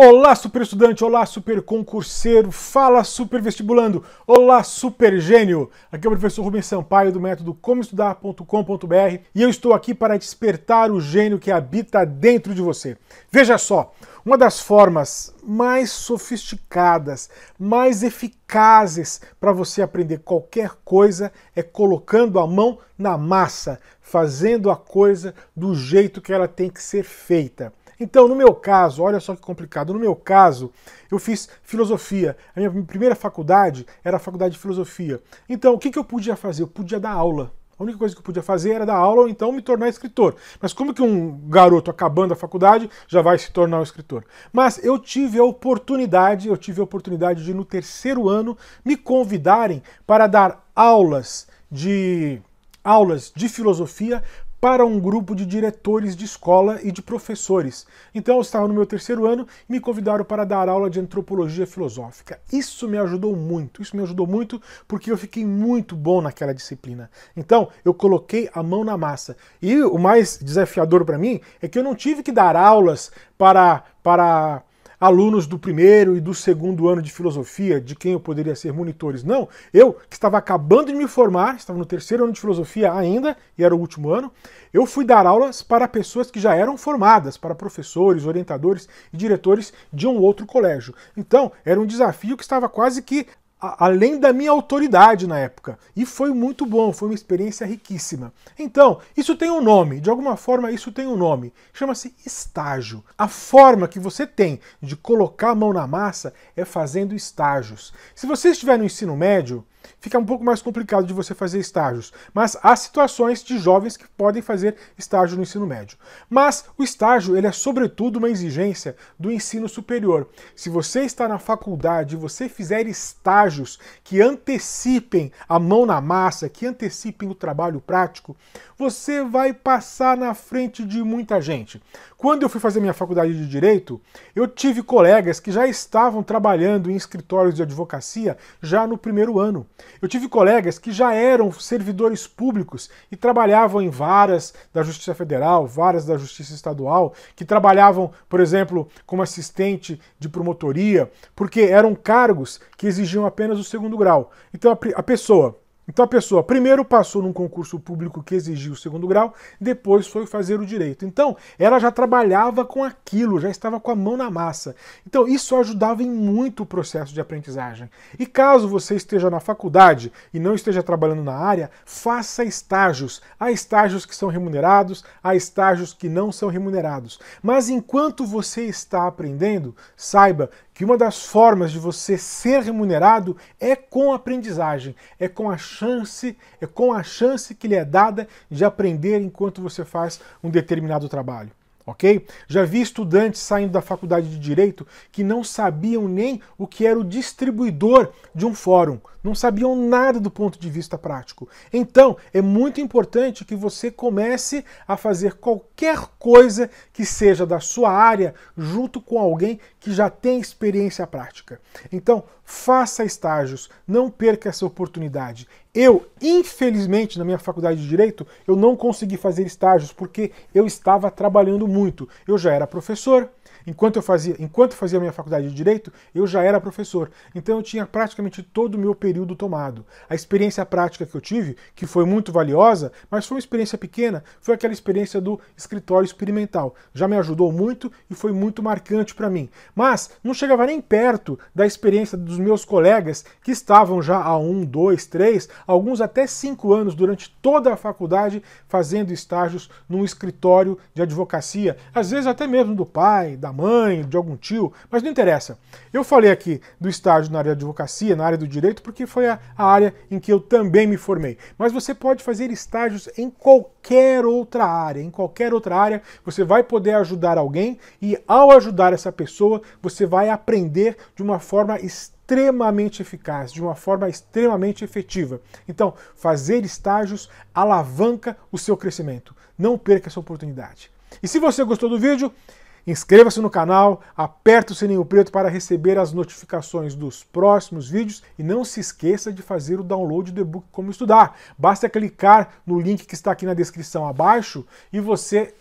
Olá, super estudante! Olá, super concurseiro! Fala, super vestibulando! Olá, super gênio! Aqui é o professor Rubens Sampaio do método comoestudar.com.br e eu estou aqui para despertar o gênio que habita dentro de você. Veja só, uma das formas mais sofisticadas, mais eficazes para você aprender qualquer coisa é colocando a mão na massa, fazendo a coisa do jeito que ela tem que ser feita. Então, no meu caso, olha só que complicado. No meu caso, eu fiz filosofia. A minha primeira faculdade era a faculdade de filosofia. Então, o que, que eu podia fazer? Eu podia dar aula. A única coisa que eu podia fazer era dar aula ou então me tornar escritor. Mas como que um garoto acabando a faculdade já vai se tornar um escritor? Mas eu tive a oportunidade, eu tive a oportunidade de no terceiro ano me convidarem para dar aulas de aulas de filosofia para um grupo de diretores de escola e de professores. Então eu estava no meu terceiro ano e me convidaram para dar aula de antropologia filosófica. Isso me ajudou muito, isso me ajudou muito porque eu fiquei muito bom naquela disciplina. Então eu coloquei a mão na massa. E o mais desafiador para mim é que eu não tive que dar aulas para para alunos do primeiro e do segundo ano de filosofia, de quem eu poderia ser monitores. Não, eu que estava acabando de me formar, estava no terceiro ano de filosofia ainda, e era o último ano, eu fui dar aulas para pessoas que já eram formadas, para professores, orientadores e diretores de um outro colégio. Então, era um desafio que estava quase que além da minha autoridade na época. E foi muito bom, foi uma experiência riquíssima. Então, isso tem um nome, de alguma forma isso tem um nome. Chama-se estágio. A forma que você tem de colocar a mão na massa é fazendo estágios. Se você estiver no ensino médio, fica um pouco mais complicado de você fazer estágios, mas há situações de jovens que podem fazer estágio no ensino médio. Mas o estágio ele é sobretudo uma exigência do ensino superior. Se você está na faculdade e você fizer estágios que antecipem a mão na massa, que antecipem o trabalho prático, você vai passar na frente de muita gente. Quando eu fui fazer minha faculdade de direito, eu tive colegas que já estavam trabalhando em escritórios de advocacia já no primeiro ano. Eu tive colegas que já eram servidores públicos e trabalhavam em varas da Justiça Federal, varas da Justiça Estadual, que trabalhavam, por exemplo, como assistente de promotoria, porque eram cargos que exigiam apenas o segundo grau. Então a, a pessoa então a pessoa primeiro passou num concurso público que exigia o segundo grau, depois foi fazer o direito. Então ela já trabalhava com aquilo, já estava com a mão na massa. Então isso ajudava em muito o processo de aprendizagem. E caso você esteja na faculdade e não esteja trabalhando na área, faça estágios. Há estágios que são remunerados, há estágios que não são remunerados. Mas enquanto você está aprendendo, saiba que uma das formas de você ser remunerado é com a aprendizagem, é com a chance, é com a chance que lhe é dada de aprender enquanto você faz um determinado trabalho. Ok? Já vi estudantes saindo da faculdade de direito que não sabiam nem o que era o distribuidor de um fórum, não sabiam nada do ponto de vista prático. Então, é muito importante que você comece a fazer qualquer coisa que seja da sua área junto com alguém que já tem experiência prática. Então, faça estágios, não perca essa oportunidade. Eu, infelizmente, na minha faculdade de direito, eu não consegui fazer estágios porque eu estava trabalhando muito. Eu já era professor, Enquanto eu fazia, enquanto fazia minha faculdade de direito, eu já era professor. Então eu tinha praticamente todo o meu período tomado. A experiência prática que eu tive, que foi muito valiosa, mas foi uma experiência pequena, foi aquela experiência do escritório experimental. Já me ajudou muito e foi muito marcante para mim. Mas não chegava nem perto da experiência dos meus colegas que estavam já há um, dois, três, alguns até cinco anos durante toda a faculdade fazendo estágios num escritório de advocacia, às vezes até mesmo do pai, da mãe, de algum tio, mas não interessa. Eu falei aqui do estágio na área de advocacia, na área do direito, porque foi a, a área em que eu também me formei. Mas você pode fazer estágios em qualquer outra área. Em qualquer outra área, você vai poder ajudar alguém e, ao ajudar essa pessoa, você vai aprender de uma forma extremamente eficaz, de uma forma extremamente efetiva. Então, fazer estágios alavanca o seu crescimento. Não perca essa oportunidade. E se você gostou do vídeo, Inscreva-se no canal, aperte o sininho preto para receber as notificações dos próximos vídeos e não se esqueça de fazer o download do e-book Como Estudar. Basta clicar no link que está aqui na descrição abaixo e você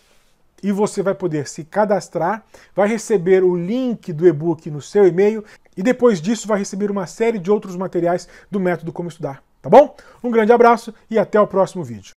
e você vai poder se cadastrar, vai receber o link do e-book no seu e-mail e depois disso vai receber uma série de outros materiais do método Como Estudar, tá bom? Um grande abraço e até o próximo vídeo.